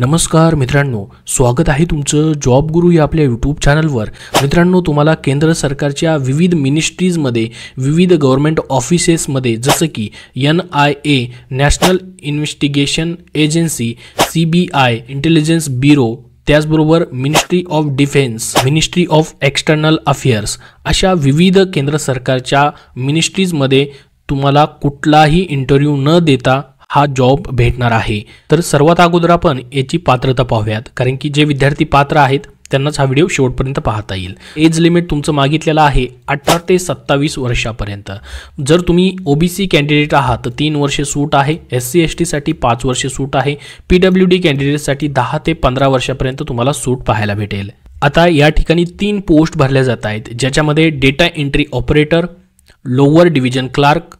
नमस्कार मित्रांनो स्वागत आहे तुमचं जॉब गुरु या आपल्या यूट्यूब चॅनलवर मित्रांनो तुम्हाला केंद्र सरकारच्या विविध मिनिस्ट्रीजमध्ये विविध गव्हर्मेंट ऑफिसेसमध्ये जसं की N I A national investigation agency C B I intelligence bureau त्याचबरोबर ministry of defence ministry of external affairs अशा विविध केंद्र सरकारच्या मिनिस्ट्रीजमध्ये तुम्हाला कुठलाही इंटरव्ह्यू न देता हा जॉब भेटणार आहे तर सर्वात अगोदर आपण याची पात्रता पाहूयात कारण की जे विद्यार्थी पात्र आहेत त्यांनाच हा व्हिडिओ शेवटपर्यंत पाहता येईल एज लिमिट तुमचं मागितलेलं आहे अठरा ते सत्तावीस वर्षापर्यंत जर तुम्ही ओबीसी कॅन्डिडेट आहात तर तीन वर्षे सूट आहे एस सी एस टीसाठी पाच वर्षे सूट आहे पी डब्ल्यू डी कॅन्डिडेटसाठी दहा ते पंधरा वर्षापर्यंत तुम्हाला सूट पाहायला भेटेल आता या ठिकाणी तीन पोस्ट भरल्या जात आहेत ज्याच्यामध्ये data entry operator lower division clerk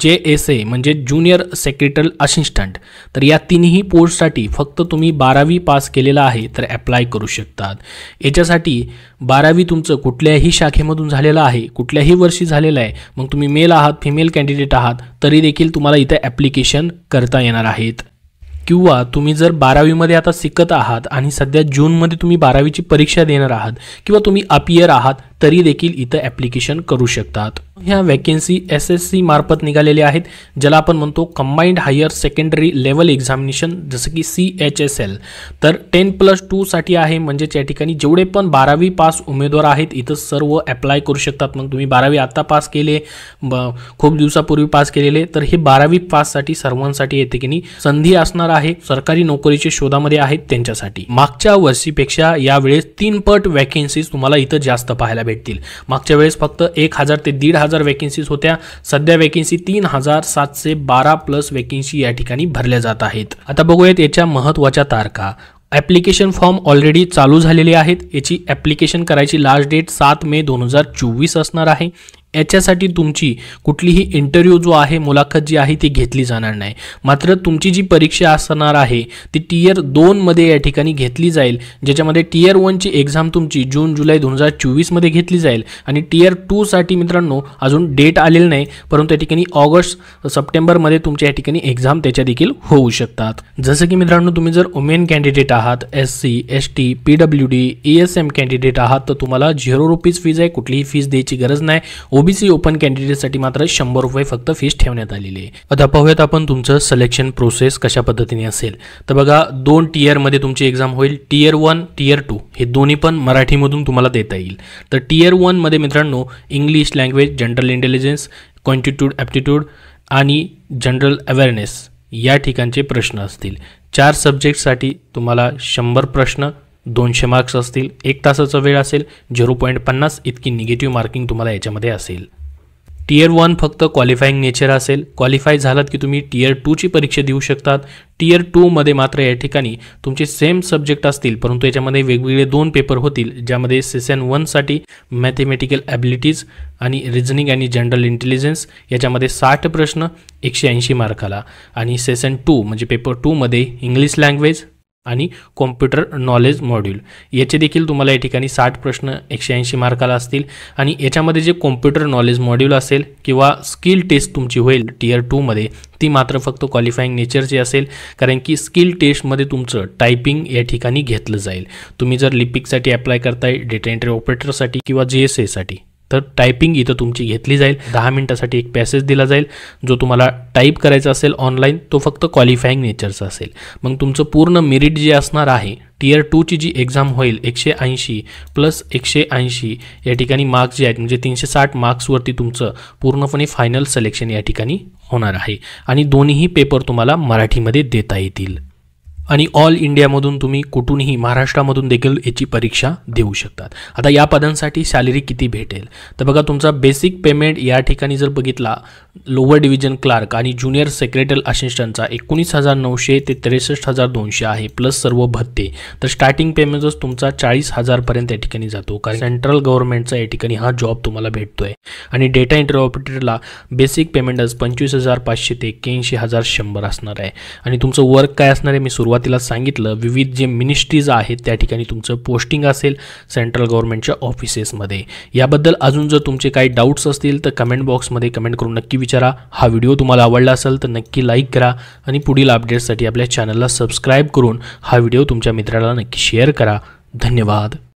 J S A म्हणजे ज्युनियर सेक्रेटर असिस्टंट तर या तिन्ही पोस्टसाठी फक्त तुम्ही बारावी पास केलेला आहे तर ॲप्लाय करू शकतात याच्यासाठी बारावी तुमचं कुठल्याही शाखेमधून झालेलं आहे कुठल्याही वर्षी झालेलं आहे मग तुम्ही मेल आहात फिमेल कॅन्डिडेट आहात तरी देखील तुम्हाला इथे ॲप्लिकेशन करता येणार आहेत किंवा तुम्ही जर बारावीमध्ये आता शिकत आहात आणि सध्या जूनमध्ये तुम्ही बारावीची परीक्षा देणार आहात किंवा तुम्ही अपियर आहात तरी देखील इथं ॲप्लिकेशन करू शकतात ह्या वॅकेन्सी एस एस सी मार्फत निघालेल्या आहेत ज्याला आपण म्हणतो combined higher secondary level examination जसं की सी एच एस एल तर टेन प्लस टूसाठी आहे म्हणजेच या ठिकाणी जेवढे पण बारावी पास उमेदवार आहेत इथं सर्व ॲप्लाय करू शकतात मग तुम्ही बारावी आत्ता पास केले खूप दिवसापूर्वी पास केलेले तर हे बारावी पाससाठी सर्वांसाठी येते की नाही संधी असणार आहे सरकारी नोकरीच्या शोधामध्ये आहेत त्यांच्यासाठी मागच्या वर्षीपेक्षा यावेळेस तीन पट वॅकेन्सीज तुम्हाला इथं जास्त पाहायला भेट भेटतील मागच्या वेळेस फक्त एक हजार ते दीड हजार वॅकेन्सीज होत्या सध्या वॅकेन्सी तीन हजार सातशे बारा प्लस वॅकेन्सी या ठिकाणी भरल्या जात आहेत आता बघूयात याच्या महत्त्वाच्या तारखा ॲप्लिकेशन फॉर्म ऑलरेडी चालू झालेले आहेत याची ॲप्लिकेशन करायची लास्ट डेट सात मे दोन हजार चोवीस असणार आहे याच्यासाठी तुमची कुठलीही इंटरव्ह्यू जो आहे मुलाखत जी आहे ती घेतली जाणार नाही मात्र तुमची जी परीक्षा असणार आहे ती टीयर दोनमध्ये या ठिकाणी घेतली जाईल ज्याच्यामध्ये टीयर वनची एक्झाम तुमची जून जुलै दोन हजार चोवीसमध्ये घेतली जाईल आणि टीयर टूसाठी मित्रांनो अजून डेट आलेली नाही परंतु या ठिकाणी ऑगस्ट सप्टेंबरमध्ये तुमच्या या ठिकाणी एक्झाम त्याच्या देखील होऊ शकतात जसं की मित्रांनो तुम्ही जर वुमेन कॅन्डिडेट आहात S C S T P W D E S M candidate आहात तर तुम्हाला झिरो रुपीज फीज आहे कुठलीही फीज द्यायची गरज नाही ओबीसी ओपन कॅन्डिडेटसाठी मात्र शंभर रुपये फक्त फीस ठेवण्यात आलेली आहे आता पाहूयात आपण तुमचं सिलेक्शन प्रोसेस कशा पद्धतीने असेल तर बघा दोन टीयरमध्ये तुमची एक्झाम होईल टीयर वन टीयर टू हे दोन्ही पण मराठीमधून तुम्हाला देता येईल तर टीयर वनमध्ये मित्रांनो English language general intelligence quantitative aptitude आणि जनरल अवेअरनेस या ठिकाणचे प्रश्न असतील चार सब्जेक्टसाठी तुम्हाला शंभर प्रश्न दोनशे मार्क्स असतील एक तासाचा वेळ असेल झिरो पॉईंट पन्नास इतकी निगेटिव्ह मार्किंग तुम्हाला याच्यामध्ये असेल टीयर वन फक्त क्वालिफाईंग नेचर असेल क्वालिफाय झालात की तुम्ही टीयर टूची परीक्षा देऊ शकतात टीयर टूमध्ये मात्र या ठिकाणी तुमचे सेम सब्जेक्ट असतील परंतु याच्यामध्ये वेगवेगळे दोन पेपर होतील ज्यामध्ये सेशन वनसाठी मॅथेमॅटिकल ॲबिलिटीज आणि रिझनिंग आणि जनरल इंटेलिजन्स याच्यामध्ये साठ प्रश्न एकशे ऐंशी मार्काला आणि सेशन टू म्हणजे पेपर टूमध्ये इंग्लिश लँग्वेज आणि कॉम्प्युटर नॉलेज मॉड्यूल याचे देखील तुम्हाला या ठिकाणी साठ प्रश्न एकशे ऐंशी मार्काला असतील आणि याच्यामध्ये जे कॉम्प्युटर नॉलेज मॉड्यूल असेल किंवा स्किल टेस्ट तुमची होईल टीयर टूमध्ये ती मात्र फक्त क्वालिफाईंग नेचरची असेल कारण की स्किल टेस्टमध्ये तुमचं टायपिंग या ठिकाणी घेतलं जाईल तुम्ही जर लिपिकसाठी अप्लाय करताय डेटा एंट्री ऑपरेटरसाठी किंवा जी एस एसाठी तर टायपिंग इथं तुमची घेतली जाईल दहा मिनटासाठी एक पॅसेज दिला जाईल जो तुम्हाला टाईप करायचा असेल ऑनलाईन तो फक्त क्वालिफाईंग नेचरचा असेल मग तुमचं पूर्ण मेरिट जे असणार आहे टीयर टूची जी एक्झाम होईल एकशे ऐंशी प्लस एकशे ऐंशी या ठिकाणी मार्क्स जे आहेत म्हणजे तीनशे साठ मार्क्सवरती तुमचं पूर्णपणे फायनल सलेक्शन या ठिकाणी होणार आहे आणि दोन्हीही पेपर तुम्हाला मराठीमध्ये देता येतील आणि ऑल इंडियामधून तुम्ही कुठूनही महाराष्ट्रामधून देखील याची परीक्षा देऊ शकतात आता या पदांसाठी सॅलरी किती भेटेल तर बघा तुमचा बेसिक पेमेंट या ठिकाणी जर बघितला लोअर डिव्हिजन क्लार्क आणि ज्युनियर सेक्रेटरी असिस्टंटचा एकोणीस हजार नऊशे ते त्रेसष्ट हजार दोनशे आहे प्लस सर्व भत्ते तर स्टार्टिंग पेमेंटच तुमचा चाळीस हजारपर्यंत या ठिकाणी जातो कारण सेंट्रल गव्हर्नमेंटचा या ठिकाणी हा जॉब तुम्हाला भेटतोय आणि डेटा एंट्री ऑपरेटरला बेसिक पेमेंटच पंचवीस हजार पाचशे ते एक्क्याऐंशी हजार शंभर असणार आहे आणि तुमचं वर्क काय असणार आहे मी सुरुवात सुरुवातीला सांगितलं विविध जे मिनिस्ट्रीज आहेत त्या ठिकाणी तुमचं पोस्टिंग असेल सेंट्रल गव्हर्नमेंटच्या ऑफिसेसमध्ये याबद्दल अजून जर तुमचे काही डाऊट्स असतील तर कमेंट बॉक्समध्ये कमेंट करून नक्की विचारा हा व्हिडिओ तुम्हाला आवडला असेल तर नक्की लाईक करा आणि पुढील अपडेट्ससाठी आपल्या चॅनलला सबस्क्राईब करून हा व्हिडिओ तुमच्या मित्राला नक्की शेअर करा धन्यवाद